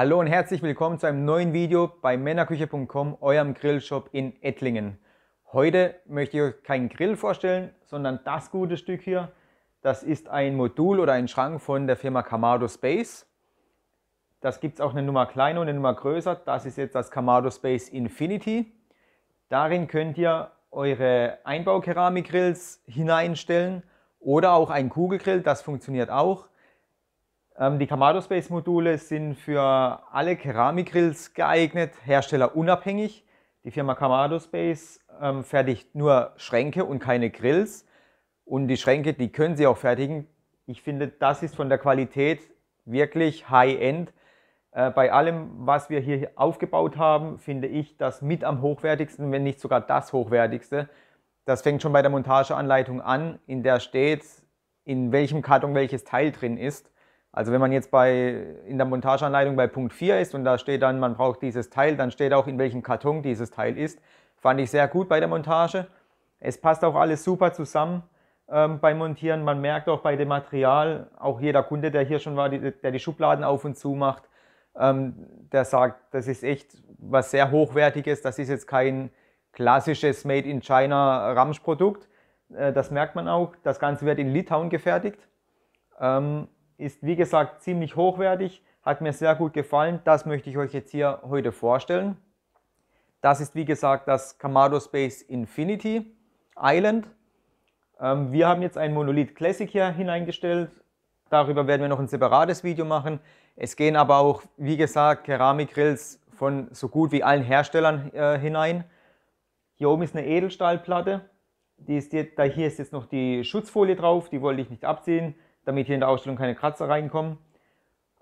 Hallo und herzlich willkommen zu einem neuen Video bei männerküche.com, eurem Grillshop in Ettlingen. Heute möchte ich euch keinen Grill vorstellen, sondern das gute Stück hier. Das ist ein Modul oder ein Schrank von der Firma Kamado Space. Das gibt es auch eine Nummer kleiner und eine Nummer größer. Das ist jetzt das Kamado Space Infinity. Darin könnt ihr eure Einbaukeramikgrills hineinstellen oder auch einen Kugelgrill, das funktioniert auch. Ähm, die Kamado Space Module sind für alle Keramikgrills geeignet, herstellerunabhängig. Die Firma Kamado Space ähm, fertigt nur Schränke und keine Grills. Und die Schränke, die können sie auch fertigen. Ich finde, das ist von der Qualität wirklich High-End. Äh, bei allem, was wir hier aufgebaut haben, finde ich das mit am hochwertigsten, wenn nicht sogar das hochwertigste. Das fängt schon bei der Montageanleitung an, in der steht, in welchem Karton welches Teil drin ist. Also wenn man jetzt bei, in der Montageanleitung bei Punkt 4 ist und da steht dann, man braucht dieses Teil, dann steht auch, in welchem Karton dieses Teil ist. Fand ich sehr gut bei der Montage. Es passt auch alles super zusammen ähm, beim Montieren. Man merkt auch bei dem Material, auch jeder Kunde, der hier schon war, die, der die Schubladen auf und zu macht, ähm, der sagt, das ist echt was sehr Hochwertiges. Das ist jetzt kein klassisches Made in China Ramsch-Produkt. Äh, das merkt man auch. Das Ganze wird in Litauen gefertigt. Ähm, ist wie gesagt ziemlich hochwertig, hat mir sehr gut gefallen. Das möchte ich euch jetzt hier heute vorstellen. Das ist wie gesagt das Kamado Space Infinity Island. Ähm, wir haben jetzt ein Monolith Classic hier hineingestellt. Darüber werden wir noch ein separates Video machen. Es gehen aber auch, wie gesagt, Keramikgrills von so gut wie allen Herstellern äh, hinein. Hier oben ist eine Edelstahlplatte. Die ist jetzt, da hier ist jetzt noch die Schutzfolie drauf, die wollte ich nicht abziehen damit hier in der Ausstellung keine Kratzer reinkommen.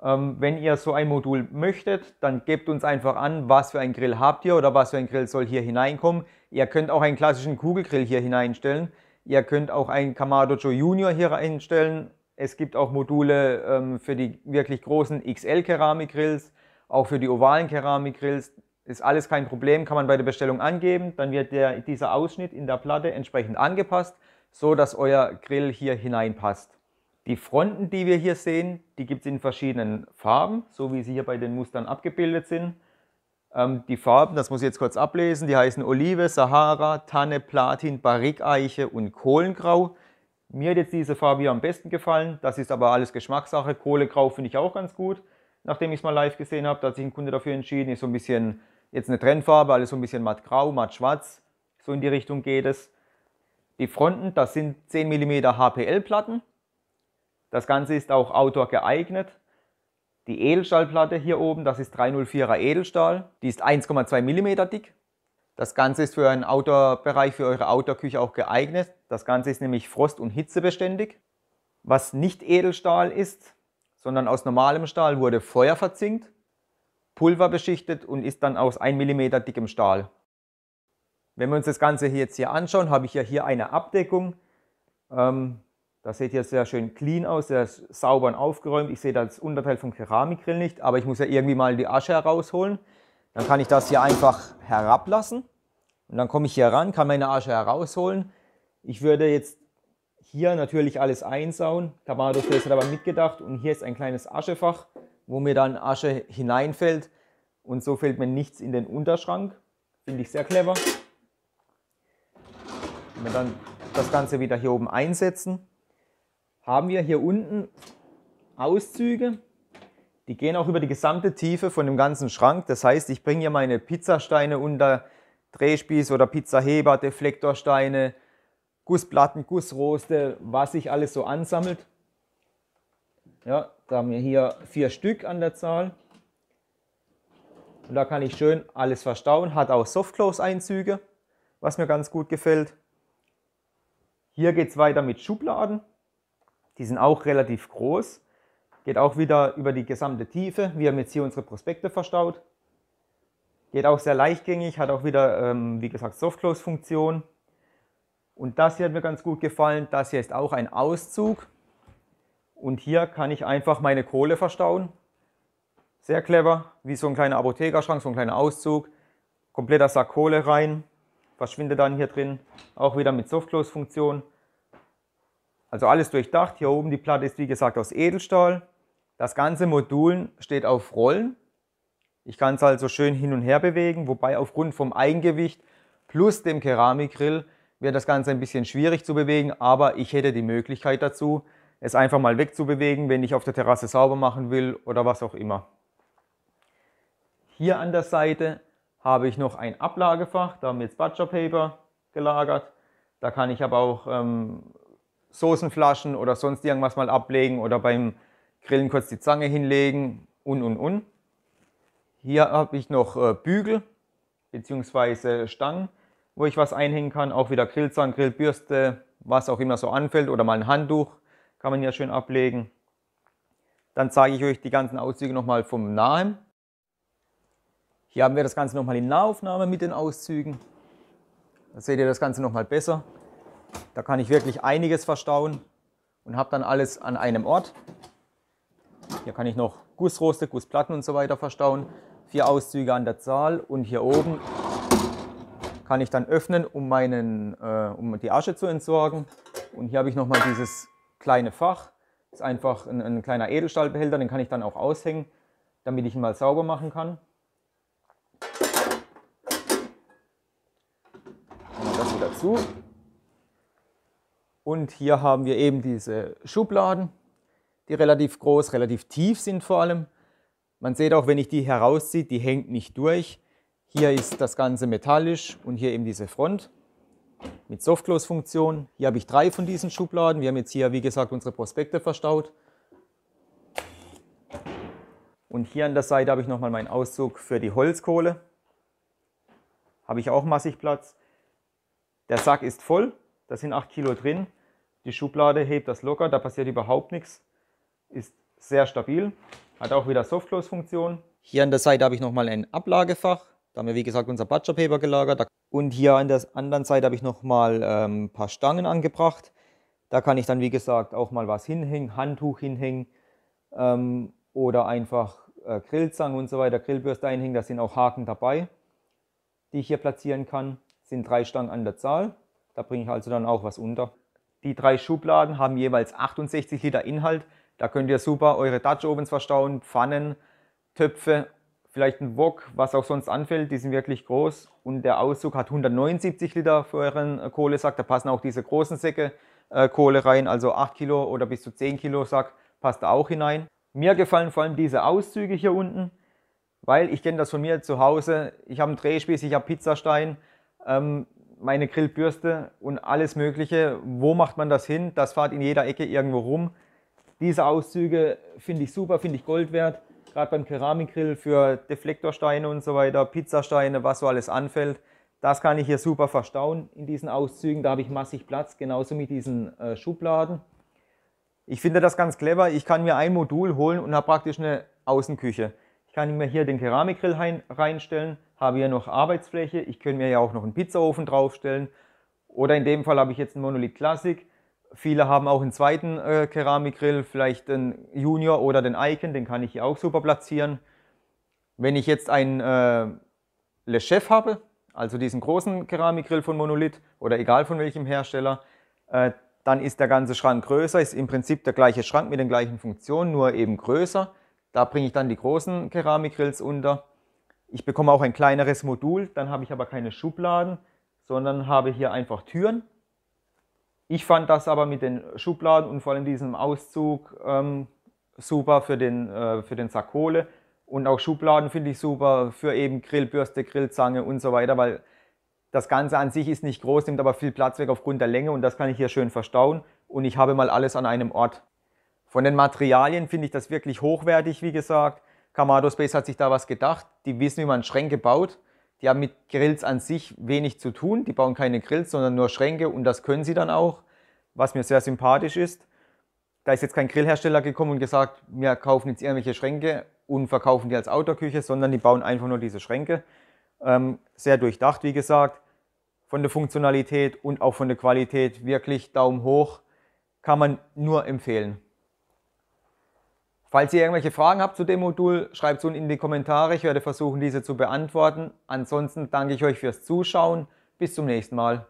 Ähm, wenn ihr so ein Modul möchtet, dann gebt uns einfach an, was für einen Grill habt ihr oder was für ein Grill soll hier hineinkommen. Ihr könnt auch einen klassischen Kugelgrill hier hineinstellen. Ihr könnt auch einen Kamado Joe Junior hier reinstellen. Es gibt auch Module ähm, für die wirklich großen XL-Keramikgrills, auch für die ovalen Keramikgrills. Ist alles kein Problem, kann man bei der Bestellung angeben. Dann wird der, dieser Ausschnitt in der Platte entsprechend angepasst, so dass euer Grill hier hineinpasst. Die Fronten, die wir hier sehen, die gibt es in verschiedenen Farben, so wie sie hier bei den Mustern abgebildet sind. Ähm, die Farben, das muss ich jetzt kurz ablesen, die heißen Olive, Sahara, Tanne, Platin, Barrikeiche und Kohlengrau. Mir hat jetzt diese Farbe hier am besten gefallen, das ist aber alles Geschmackssache. Kohlegrau finde ich auch ganz gut, nachdem ich es mal live gesehen habe, da hat sich ein Kunde dafür entschieden, ist so ein bisschen jetzt eine Trendfarbe, alles so ein bisschen matt grau, matt schwarz, so in die Richtung geht es. Die Fronten, das sind 10 mm HPL-Platten, das Ganze ist auch outdoor geeignet. Die Edelstahlplatte hier oben, das ist 304er Edelstahl. Die ist 1,2 mm dick. Das Ganze ist für einen Outdoor-Bereich, für eure Outdoor-Küche auch geeignet. Das Ganze ist nämlich frost- und hitzebeständig. Was nicht Edelstahl ist, sondern aus normalem Stahl wurde Feuer verzinkt, Pulver beschichtet und ist dann aus 1 mm dickem Stahl. Wenn wir uns das Ganze jetzt hier anschauen, habe ich ja hier eine Abdeckung. Ähm, das sieht jetzt sehr schön clean aus, sehr sauber und aufgeräumt. Ich sehe das Unterteil vom Keramikgrill nicht, aber ich muss ja irgendwie mal die Asche herausholen. Dann kann ich das hier einfach herablassen. Und dann komme ich hier ran, kann meine Asche herausholen. Ich würde jetzt hier natürlich alles einsauen. Tamados hat aber mitgedacht. Und hier ist ein kleines Aschefach, wo mir dann Asche hineinfällt. Und so fällt mir nichts in den Unterschrank. Finde ich sehr clever. Und dann das Ganze wieder hier oben einsetzen haben wir hier unten Auszüge. Die gehen auch über die gesamte Tiefe von dem ganzen Schrank. Das heißt, ich bringe hier meine Pizzasteine unter Drehspieß oder Pizzaheber, Deflektorsteine, Gussplatten, Gussroste, was sich alles so ansammelt. Ja, da haben wir hier vier Stück an der Zahl. Und da kann ich schön alles verstauen. Hat auch Softclose-Einzüge, was mir ganz gut gefällt. Hier geht es weiter mit Schubladen. Die sind auch relativ groß. Geht auch wieder über die gesamte Tiefe. Wir haben jetzt hier unsere Prospekte verstaut. Geht auch sehr leichtgängig, hat auch wieder, ähm, wie gesagt, Softclose-Funktion. Und das hier hat mir ganz gut gefallen. Das hier ist auch ein Auszug. Und hier kann ich einfach meine Kohle verstauen. Sehr clever, wie so ein kleiner Apothekerschrank, so ein kleiner Auszug. Kompletter Sack Kohle rein, verschwindet dann hier drin. Auch wieder mit Softclose-Funktion. Also alles durchdacht. Hier oben die Platte ist wie gesagt aus Edelstahl. Das ganze Modul steht auf Rollen. Ich kann es also schön hin und her bewegen, wobei aufgrund vom Eigengewicht plus dem Keramikgrill wäre das Ganze ein bisschen schwierig zu bewegen, aber ich hätte die Möglichkeit dazu, es einfach mal wegzubewegen, wenn ich auf der Terrasse sauber machen will oder was auch immer. Hier an der Seite habe ich noch ein Ablagefach, da haben wir jetzt Butcher Paper gelagert. Da kann ich aber auch ähm, Soßenflaschen oder sonst irgendwas mal ablegen oder beim Grillen kurz die Zange hinlegen und und und. Hier habe ich noch äh, Bügel bzw. Stangen, wo ich was einhängen kann. Auch wieder Grillzahn, Grillbürste, was auch immer so anfällt oder mal ein Handtuch kann man hier schön ablegen. Dann zeige ich euch die ganzen Auszüge nochmal vom Nahen. Hier haben wir das Ganze nochmal in Nahaufnahme mit den Auszügen. Da seht ihr das Ganze nochmal besser. Da kann ich wirklich einiges verstauen und habe dann alles an einem Ort. Hier kann ich noch Gussroste, Gussplatten und so weiter verstauen. Vier Auszüge an der Zahl und hier oben kann ich dann öffnen, um, meinen, äh, um die Asche zu entsorgen. Und hier habe ich nochmal dieses kleine Fach. Das ist einfach ein, ein kleiner Edelstahlbehälter, den kann ich dann auch aushängen, damit ich ihn mal sauber machen kann. Machen wir das wieder zu. Und hier haben wir eben diese Schubladen, die relativ groß, relativ tief sind vor allem. Man sieht auch, wenn ich die herausziehe, die hängt nicht durch. Hier ist das Ganze metallisch und hier eben diese Front mit Softclose-Funktion. Hier habe ich drei von diesen Schubladen. Wir haben jetzt hier, wie gesagt, unsere Prospekte verstaut. Und hier an der Seite habe ich nochmal meinen Auszug für die Holzkohle. Habe ich auch massig Platz. Der Sack ist voll. Da sind 8 Kilo drin. Die Schublade hebt das locker, da passiert überhaupt nichts. Ist sehr stabil, hat auch wieder Softclose-Funktion. Hier an der Seite habe ich nochmal ein Ablagefach. Da haben wir, wie gesagt, unser Butcher Paper gelagert. Und hier an der anderen Seite habe ich nochmal ähm, ein paar Stangen angebracht. Da kann ich dann, wie gesagt, auch mal was hinhängen, Handtuch hinhängen ähm, oder einfach äh, Grillzangen und so weiter, Grillbürste einhängen. Da sind auch Haken dabei, die ich hier platzieren kann. Das sind drei Stangen an der Zahl. Da bringe ich also dann auch was unter. Die drei Schubladen haben jeweils 68 Liter Inhalt. Da könnt ihr super eure Dutch Ovens verstauen, Pfannen, Töpfe, vielleicht ein Wok, was auch sonst anfällt. Die sind wirklich groß. Und der Auszug hat 179 Liter für euren äh, Kohlesack. Da passen auch diese großen Säcke äh, Kohle rein, also 8 Kilo oder bis zu 10 Kilo Sack passt da auch hinein. Mir gefallen vor allem diese Auszüge hier unten, weil ich kenne das von mir zu Hause. Ich habe einen Drehspieß, ich habe Pizzastein. Ähm, meine Grillbürste und alles Mögliche. Wo macht man das hin? Das fahrt in jeder Ecke irgendwo rum. Diese Auszüge finde ich super, finde ich Gold wert. Gerade beim Keramikgrill für Deflektorsteine und so weiter, Pizzasteine, was so alles anfällt. Das kann ich hier super verstauen in diesen Auszügen. Da habe ich massig Platz, genauso mit diesen äh, Schubladen. Ich finde das ganz clever. Ich kann mir ein Modul holen und habe praktisch eine Außenküche. Ich kann mir hier den Keramikgrill reinstellen, habe hier noch Arbeitsfläche. Ich könnte mir ja auch noch einen Pizzaofen draufstellen. Oder in dem Fall habe ich jetzt einen Monolith Classic. Viele haben auch einen zweiten äh, Keramikgrill, vielleicht den Junior oder den Icon, den kann ich hier auch super platzieren. Wenn ich jetzt einen äh, Le Chef habe, also diesen großen Keramikgrill von Monolith oder egal von welchem Hersteller, äh, dann ist der ganze Schrank größer, ist im Prinzip der gleiche Schrank mit den gleichen Funktionen, nur eben größer. Da bringe ich dann die großen Keramikgrills unter. Ich bekomme auch ein kleineres Modul, dann habe ich aber keine Schubladen, sondern habe hier einfach Türen. Ich fand das aber mit den Schubladen und vor allem diesem Auszug ähm, super für den, äh, für den Sack Kohle. Und auch Schubladen finde ich super für eben Grillbürste, Grillzange und so weiter, weil das Ganze an sich ist nicht groß, nimmt aber viel Platz weg aufgrund der Länge und das kann ich hier schön verstauen und ich habe mal alles an einem Ort. Von den Materialien finde ich das wirklich hochwertig, wie gesagt. Kamado Space hat sich da was gedacht. Die wissen, wie man Schränke baut. Die haben mit Grills an sich wenig zu tun. Die bauen keine Grills, sondern nur Schränke und das können sie dann auch, was mir sehr sympathisch ist. Da ist jetzt kein Grillhersteller gekommen und gesagt, wir kaufen jetzt irgendwelche Schränke und verkaufen die als Autoküche, sondern die bauen einfach nur diese Schränke. Ähm, sehr durchdacht, wie gesagt. Von der Funktionalität und auch von der Qualität wirklich Daumen hoch. Kann man nur empfehlen. Falls ihr irgendwelche Fragen habt zu dem Modul, schreibt es unten in die Kommentare. Ich werde versuchen, diese zu beantworten. Ansonsten danke ich euch fürs Zuschauen. Bis zum nächsten Mal.